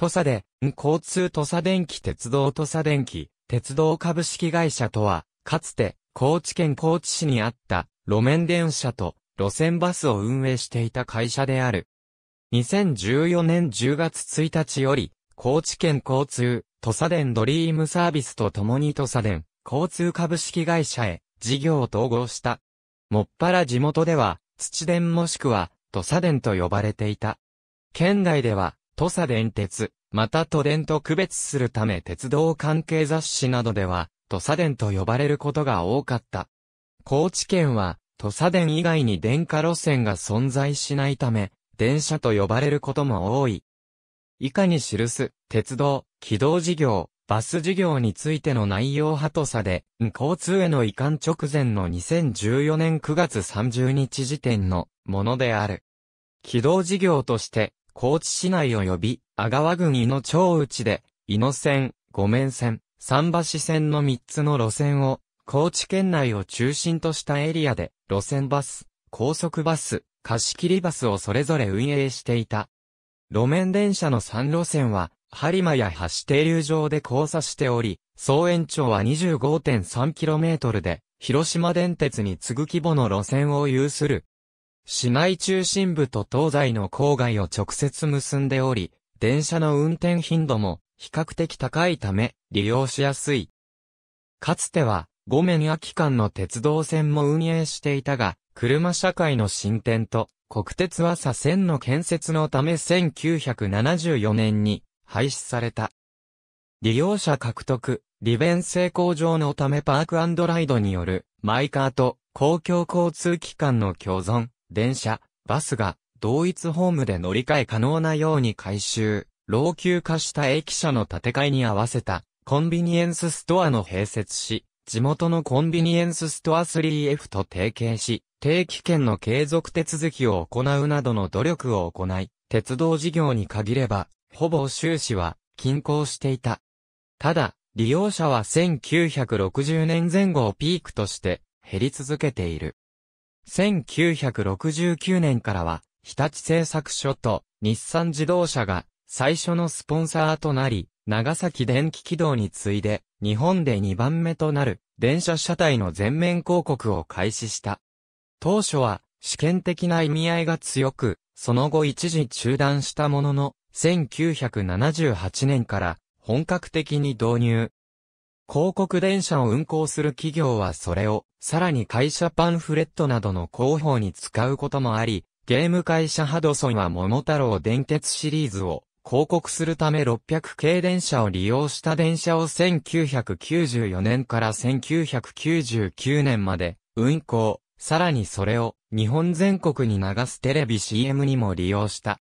土佐で、交通土佐電気鉄道土佐電気、鉄道株式会社とは、かつて、高知県高知市にあった、路面電車と、路線バスを運営していた会社である。2014年10月1日より、高知県交通、土佐電ドリームサービスと共に土佐電、交通株式会社へ、事業を統合した。もっぱら地元では、土電もしくは、土佐電と呼ばれていた。県外では、土佐電鉄、また都電と区別するため鉄道関係雑誌などでは、土佐電と呼ばれることが多かった。高知県は、土佐電以外に電化路線が存在しないため、電車と呼ばれることも多い。以下に記す、鉄道、軌道事業、バス事業についての内容派とさで、交通への移管直前の2014年9月30日時点のものである。軌道事業として、高知市内及び、阿川郡井の町内で、井野線、五面線、桟橋線の3つの路線を、高知県内を中心としたエリアで、路線バス、高速バス、貸切バスをそれぞれ運営していた。路面電車の3路線は、播磨や橋停留場で交差しており、総延長は 25.3km で、広島電鉄に次ぐ規模の路線を有する市内中心部と東西の郊外を直接結んでおり、電車の運転頻度も比較的高いため利用しやすい。かつては、5面や期間の鉄道線も運営していたが、車社会の進展と国鉄は左線の建設のため1974年に廃止された。利用者獲得、利便性向上のためパークライドによるマイカーと公共交通機関の共存、電車、バスが同一ホームで乗り換え可能なように改修、老朽化した駅舎の建て替えに合わせたコンビニエンスストアの併設し、地元のコンビニエンスストア 3F と提携し、定期券の継続手続きを行うなどの努力を行い、鉄道事業に限れば、ほぼ収支は均衡していた。ただ、利用者は1960年前後をピークとして減り続けている。1969年からは、日立製作所と日産自動車が最初のスポンサーとなり、長崎電気軌道に次いで、日本で2番目となる電車車体の全面広告を開始した。当初は試験的な意味合いが強く、その後一時中断したものの、1978年から本格的に導入、広告電車を運行する企業はそれを、さらに会社パンフレットなどの広報に使うこともあり、ゲーム会社ハドソンは桃太郎電鉄シリーズを広告するため600系電車を利用した電車を1994年から1999年まで運行、さらにそれを日本全国に流すテレビ CM にも利用した。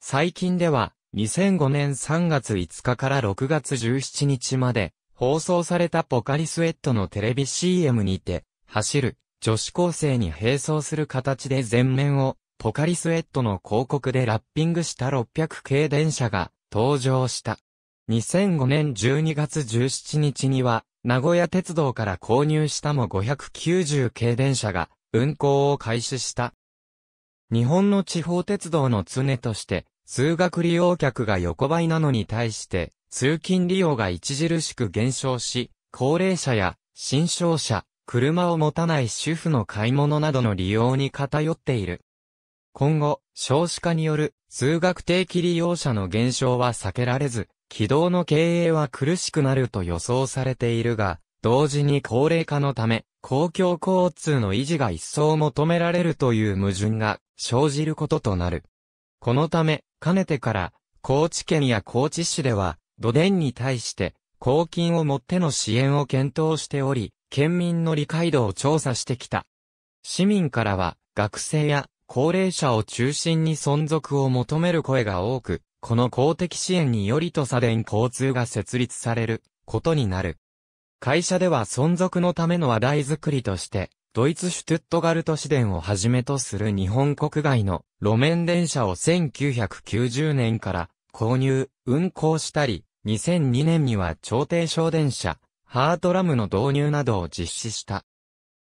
最近では2005年3月5日から6月17日まで放送されたポカリスエットのテレビ CM にて、走る女子高生に並走する形で前面をポカリスエットの広告でラッピングした600系電車が登場した。2005年12月17日には、名古屋鉄道から購入したも590系電車が運行を開始した。日本の地方鉄道の常として、数学利用客が横ばいなのに対して、通勤利用が著しく減少し、高齢者や新商社、車を持たない主婦の買い物などの利用に偏っている。今後、少子化による通学定期利用者の減少は避けられず、軌道の経営は苦しくなると予想されているが、同時に高齢化のため、公共交通の維持が一層求められるという矛盾が生じることとなる。このため、かねてから、高知県や高知市では、土田に対して、公金をもっての支援を検討しており、県民の理解度を調査してきた。市民からは、学生や高齢者を中心に存続を求める声が多く、この公的支援によりと左田交通が設立されることになる。会社では存続のための話題づくりとして、ドイツシュトゥットガルト市電をはじめとする日本国外の路面電車を1990年から購入、運行したり、2002年には朝廷省電車、ハートラムの導入などを実施した。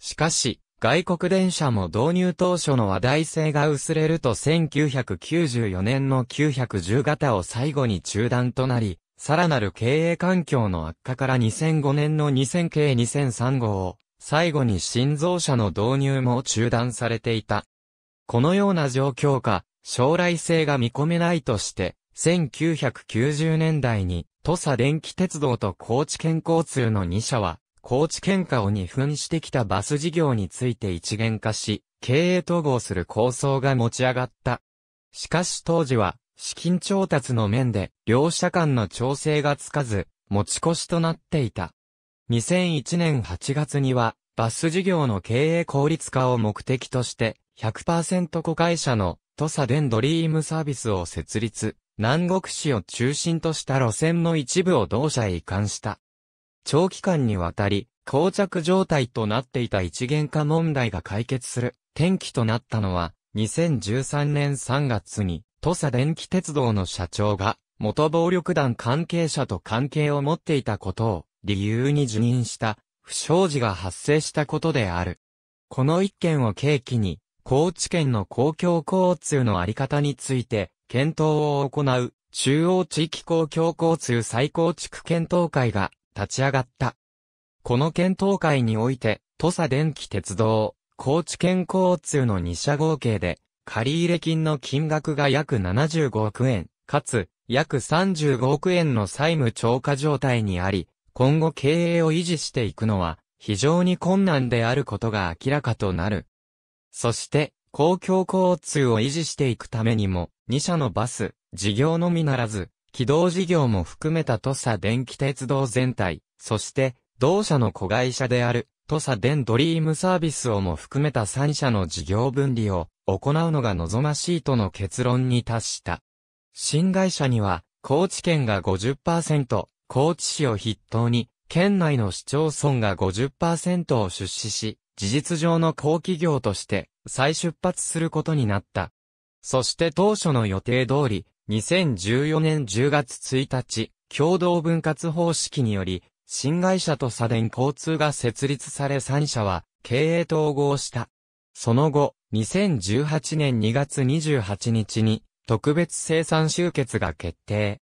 しかし、外国電車も導入当初の話題性が薄れると1994年の910型を最後に中断となり、さらなる経営環境の悪化から2005年の2000系2003号を、最後に新造車の導入も中断されていた。このような状況下、将来性が見込めないとして、1990年代に、土佐電気鉄道と高知県交通の2社は、高知県下を二分してきたバス事業について一元化し、経営統合する構想が持ち上がった。しかし当時は、資金調達の面で、両社間の調整がつかず、持ち越しとなっていた。2001年8月には、バス事業の経営効率化を目的として、100%子会社の土佐電ドリームサービスを設立。南国市を中心とした路線の一部を同社へ移管した。長期間にわたり、膠着状態となっていた一元化問題が解決する転機となったのは、2013年3月に、土佐電気鉄道の社長が、元暴力団関係者と関係を持っていたことを理由に辞任した不祥事が発生したことである。この一件を契機に、高知県の公共交通のあり方について検討を行う中央地域公共交通再構築検討会が立ち上がった。この検討会において、土佐電気鉄道、高知県交通の2社合計で、借入金の金額が約75億円、かつ、約35億円の債務超過状態にあり、今後経営を維持していくのは、非常に困難であることが明らかとなる。そして、公共交通を維持していくためにも、2社のバス、事業のみならず、軌道事業も含めた土佐電気鉄道全体、そして、同社の子会社である、土佐電ドリームサービスをも含めた3社の事業分離を行うのが望ましいとの結論に達した。新会社には、高知県が50%、高知市を筆頭に、県内の市町村が50%を出資し、事実上の高企業として再出発することになった。そして当初の予定通り、2014年10月1日、共同分割方式により、新会社とサデン交通が設立され3社は経営統合した。その後、2018年2月28日に特別生産集結が決定。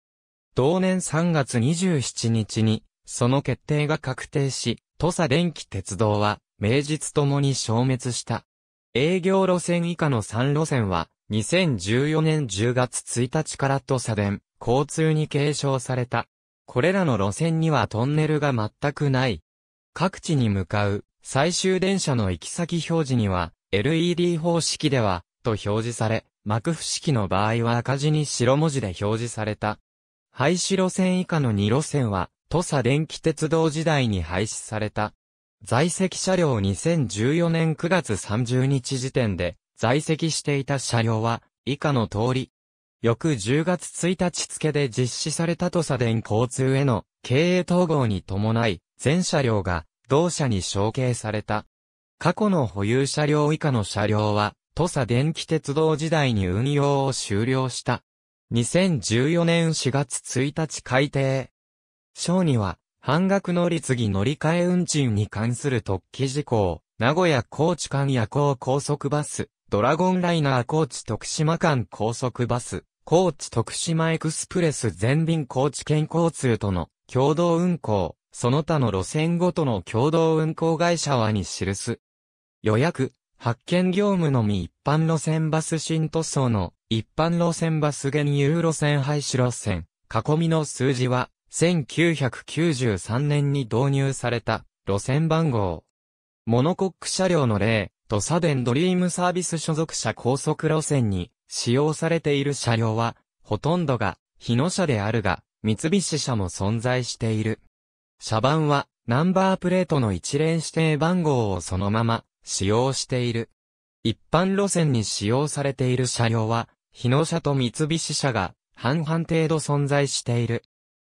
同年3月27日にその決定が確定し、土佐電気鉄道は名実ともに消滅した。営業路線以下の3路線は2014年10月1日から土佐電、交通に継承された。これらの路線にはトンネルが全くない。各地に向かう最終電車の行き先表示には LED 方式ではと表示され、幕府式の場合は赤字に白文字で表示された。廃止路線以下の2路線は、土佐電気鉄道時代に廃止された。在籍車両2014年9月30日時点で、在籍していた車両は、以下の通り。翌10月1日付で実施された土佐電交通への経営統合に伴い、全車両が同社に承継された。過去の保有車両以下の車両は、土佐電気鉄道時代に運用を終了した。2014年4月1日改定。章には、半額乗り継ぎ乗り換え運賃に関する特記事項、名古屋高知間夜行高速バス、ドラゴンライナー高知徳島間高速バス、高知徳島エクスプレス全便高知県交通との共同運行、その他の路線ごとの共同運行会社はに記す。予約、発券業務のみ一般路線バス新塗装の一般路線バス現有路線廃止路線、囲みの数字は1993年に導入された路線番号。モノコック車両の例、土サデンドリームサービス所属車高速路線に使用されている車両は、ほとんどが日野車であるが、三菱車も存在している。車番はナンバープレートの一連指定番号をそのまま使用している。一般路線に使用されている車両は、日野車と三菱車が半々程度存在している。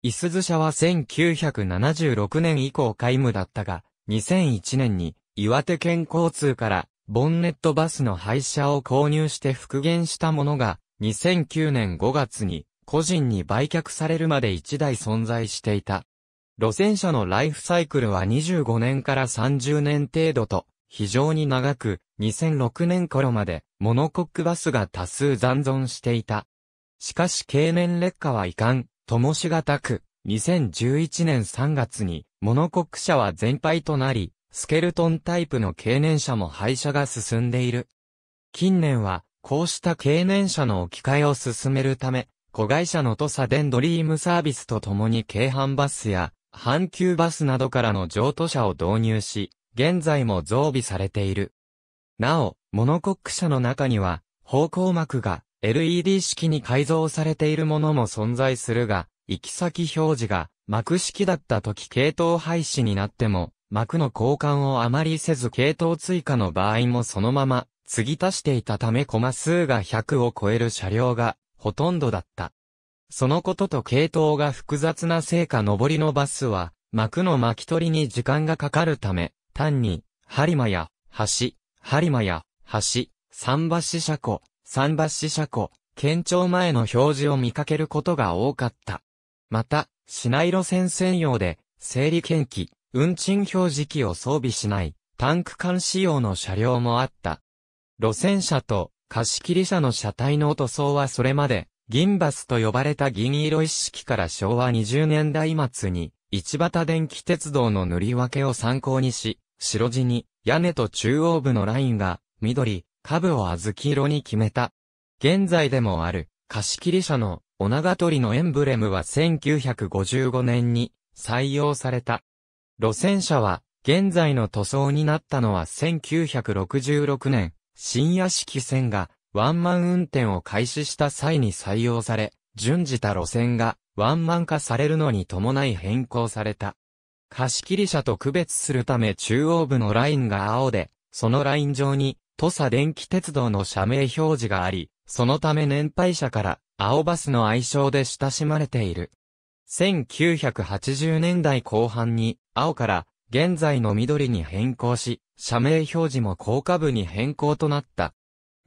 いすゞ車は1976年以降皆無だったが、2001年に岩手県交通からボンネットバスの廃車を購入して復元したものが、2009年5月に個人に売却されるまで1台存在していた。路線車のライフサイクルは25年から30年程度と、非常に長く、2006年頃まで、モノコックバスが多数残存していた。しかし経年劣化はいかん、ともしがたく、2011年3月に、モノコック車は全廃となり、スケルトンタイプの経年車も廃車が進んでいる。近年は、こうした経年車の置き換えを進めるため、子会社の土佐電ドリームサービスとともに京阪バスや阪急バスなどからの譲渡車を導入し、現在も増備されている。なお、モノコック車の中には、方向膜が LED 式に改造されているものも存在するが、行き先表示が幕式だった時系統廃止になっても、幕の交換をあまりせず系統追加の場合もそのまま、継ぎ足していたためコマ数が100を超える車両が、ほとんどだった。そのことと系統が複雑なせいか上りのバスは、幕の巻き取りに時間がかかるため、単に、播磨や、橋、播磨や、橋、桟橋車庫、桟橋車庫、県庁前の表示を見かけることが多かった。また、市内路線専用で、整理検機、運賃表示器を装備しない、タンク管仕様の車両もあった。路線車と貸切車の車体の塗装はそれまで、銀バスと呼ばれた銀色一式から昭和20年代末に、市畑電気鉄道の塗り分けを参考にし、白地に屋根と中央部のラインが緑、下部を小豆色に決めた。現在でもある貸切車のお長鳥のエンブレムは1955年に採用された。路線車は、現在の塗装になったのは1966年、深夜式線がワンマン運転を開始した際に採用され、順次た路線がワンマン化されるのに伴い変更された。貸切車と区別するため中央部のラインが青で、そのライン上に、土佐電気鉄道の社名表示があり、そのため年配者から、青バスの愛称で親しまれている。1980年代後半に、青から現在の緑に変更し、社名表示も高下部に変更となった。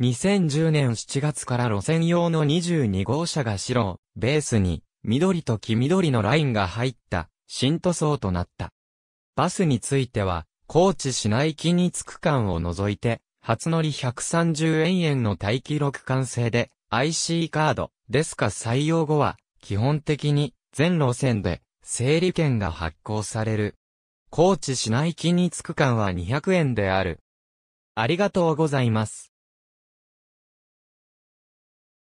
2010年7月から路線用の22号車が白ベースに緑と黄緑のラインが入った新塗装となった。バスについては、高知市内気につく間を除いて、初乗り130円円の待機録完成で、IC カード、ですか採用後は、基本的に全路線で整理券が発行される。高知市内につく間は200円である。ありがとうございます。